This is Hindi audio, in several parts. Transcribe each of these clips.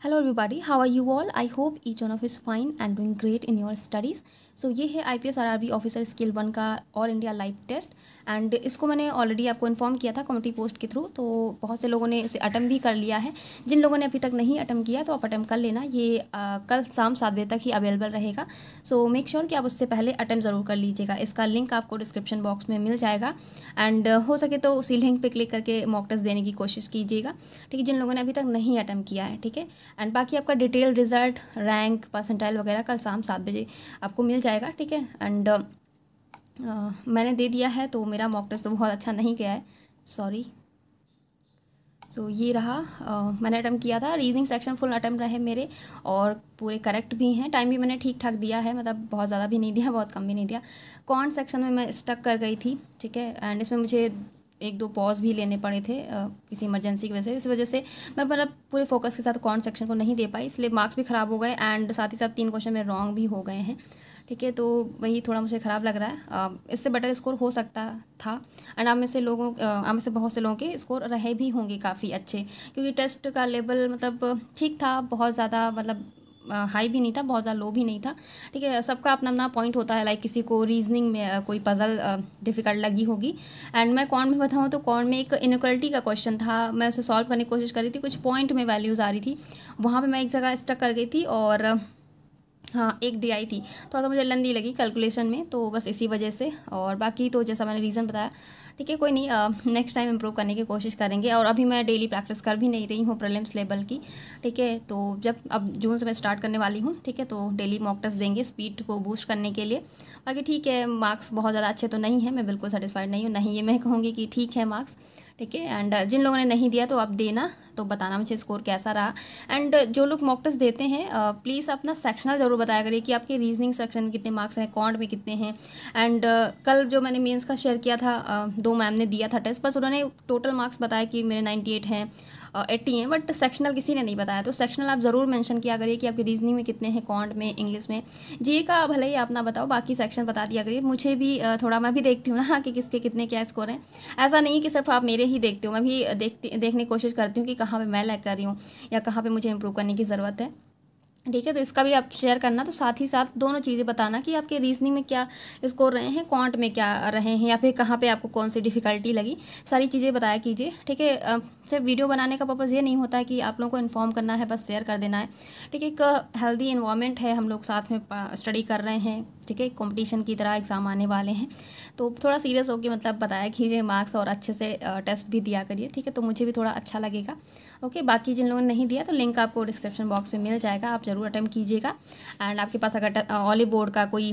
Hello everybody, how are you all? I hope each one of you is fine and doing great in your studies. So ये है I P officer scale one का all India live test and इसको मैंने ऑलरेडी आपको इन्फॉर्म किया था कमेटी पोस्ट के थ्रू तो बहुत से लोगों ने उसे अटम्प भी कर लिया है जिन लोगों ने अभी तक नहीं अटम्प किया तो आप अटम्प कर लेना ये आ, कल शाम सात बजे तक ही अवेलेबल रहेगा सो मेक श्योर कि आप उससे पहले अटम्प ज़रूर कर लीजिएगा इसका लिंक आपको डिस्क्रिप्शन बॉक्स में मिल जाएगा एंड हो सके तो उसी लिंक पर क्लिक करके मॉक टेस्ट देने की कोशिश कीजिएगा ठीक है जिन लोगों ने अभी तक नहीं अटम्प किया है ठीक है एंड बाकी आपका डिटेल रिजल्ट रैंक परसेंटाइल वगैरह कल शाम सात बजे आपको मिल जाएगा ठीक है एंड uh, uh, मैंने दे दिया है तो मेरा मॉक टेस्ट तो बहुत अच्छा नहीं गया है सॉरी सो so, ये रहा आ, uh, मैंने अटैम्प्ट किया था रीजनिंग सेक्शन फुल अटैम्प्ट रहे मेरे और पूरे करेक्ट भी हैं टाइम भी मैंने ठीक ठाक दिया है मतलब बहुत ज़्यादा भी नहीं दिया बहुत कम भी नहीं दिया कौन सेक्शन में मैं स्टक कर गई थी ठीक है एंड इसमें मुझे एक दो पॉज भी लेने पड़े थे आ, किसी इमरजेंसी की वजह से इस वजह से मैं मतलब पूरे फोकस के साथ कौन सेक्शन को नहीं दे पाई इसलिए मार्क्स भी ख़राब हो गए एंड साथ ही साथ तीन क्वेश्चन मेरे रॉन्ग भी हो गए हैं ठीक है तो वही थोड़ा मुझे ख़राब लग रहा है इससे बेटर स्कोर हो सकता था एंड आम में से लोगों आम में से बहुत से लोगों के स्कोर रहे भी होंगे काफ़ी अच्छे क्योंकि टेस्ट का लेवल मतलब ठीक था बहुत ज़्यादा मतलब हाई भी नहीं था बहुत ज़्यादा लो भी नहीं था ठीक है सबका अपना अपना पॉइंट होता है लाइक किसी को रीजनिंग में कोई पज़ल डिफ़िकल्ट लगी होगी एंड मैं कौन में बताऊँ तो कौन में एक इनक्वलिटी का क्वेश्चन था मैं उसे सॉल्व करने की कोशिश कर रही थी कुछ पॉइंट में वैल्यूज़ आ रही थी वहाँ पर मैं एक जगह स्टक कर गई थी और हाँ एक डी आई थी थोड़ा तो सा मुझे लंदी लगी कैलकुलेशन में तो बस इसी वजह से और बाकी तो जैसा मैंने रीज़न बताया ठीक है कोई नहीं नेक्स्ट टाइम इम्प्रूव करने की कोशिश करेंगे और अभी मैं डेली प्रैक्टिस कर भी नहीं रही हूँ प्रलिम्स लेवल की ठीक है तो जब अब जून से मैं स्टार्ट करने वाली हूँ ठीक है तो डेली मॉक टेस्ट देंगे स्पीड को बूस्ट करने के लिए बाकी ठीक है मार्क्स बहुत ज़्यादा अच्छे तो नहीं है मैं बिल्कुल सेटिस्फाइड नहीं हूँ नहीं ये मैं कहूँगी कि ठीक है मार्क्स ठीक है एंड uh, जिन लोगों ने नहीं दिया तो आप देना तो बताना मुझे स्कोर कैसा रहा एंड uh, जो लोग मॉक टेस्ट देते हैं प्लीज़ uh, अपना सेक्शनल ज़रूर बताया करिए कि आपके रीजनिंग सेक्शन कितने मार्क्स हैं कॉन्ट में कितने हैं एंड कल जो मैंने मेंस का शेयर किया था दो मैम ने दिया था टेस्ट बस उन्होंने टोटल मार्क्स बताया कि मेरे नाइन्टी एट हैं एट्टी हैं बट सेक्शनल किसी ने नहीं बताया तो सेक्शनल आप ज़रूर मैंशन किया करिए कि आपके रीजनिंग में कितने हैं कॉन्ट में इंग्लिश में जी का भले ही आप ना बताओ बाकी सेक्शन बता दिया करिए मुझे भी थोड़ा मैं भी देखती हूँ ना कि किसके कितने क्या स्कोर हैं ऐसा नहीं कि सिर्फ आप मेरे ही देखती हूँ मैं भी देखती देखने की कोशिश करती हूँ कि कहाँ पर मैं लैक कर रही हूँ या कहाँ पर मुझे इम्प्रूव करने की ज़रूरत है ठीक है तो इसका भी आप शेयर करना तो साथ ही साथ दोनों चीज़ें बताना कि आपके रीजनिंग में क्या स्कोर रहे हैं क्वांट में क्या रहे हैं या फिर कहाँ पे आपको कौन सी डिफ़िकल्टी लगी सारी चीज़ें बताया कीजिए ठीक है सिर्फ वीडियो बनाने का पर्पज़ ये नहीं होता है कि आप लोगों को इन्फॉर्म करना है बस शेयर कर देना है ठीक है एक हेल्दी इन्वामेंट है हम लोग साथ में स्टडी कर रहे हैं ठीक है कॉम्पिटिशन की तरह एग्ज़ाम आने वाले हैं तो थोड़ा सीरियस होकर मतलब बताया कीजिए मार्क्स और अच्छे से टेस्ट भी दिया करिए ठीक है तो मुझे भी थोड़ा अच्छा लगेगा ओके बाकी जिन लोगों ने नहीं दिया तो लिंक आपको डिस्क्रिप्शन बॉक्स में मिल जाएगा आप ज़रूर अटैम्प कीजिएगा एंड आपके पास अगर ऑलिव बोर्ड का कोई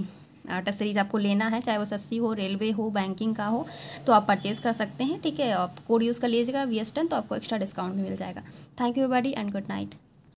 टेस्ट आपको लेना है चाहे वो सस्ती हो रेलवे हो बैंकिंग का हो तो आप परचेज़ कर सकते हैं ठीक है आप कोड यूज़ कर लीजिएगा वी एस टेन तो आपको एक्स्ट्रा डिस्काउंट भी मिल जाएगा thank you buddy and good night